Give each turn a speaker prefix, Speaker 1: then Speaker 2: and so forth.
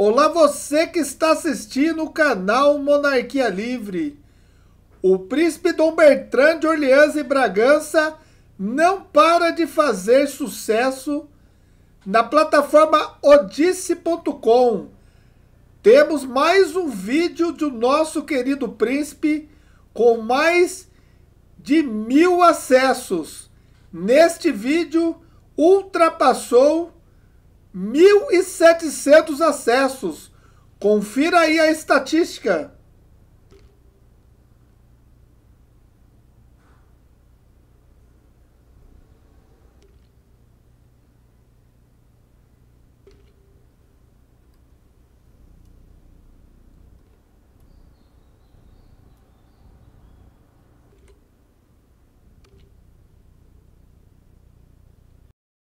Speaker 1: Olá você que está assistindo o canal Monarquia Livre. O príncipe Dom Bertrand de Orleans e Bragança não para de fazer sucesso na plataforma Odisse.com. Temos mais um vídeo do nosso querido príncipe com mais de mil acessos. Neste vídeo ultrapassou 1.700 acessos. Confira aí a estatística.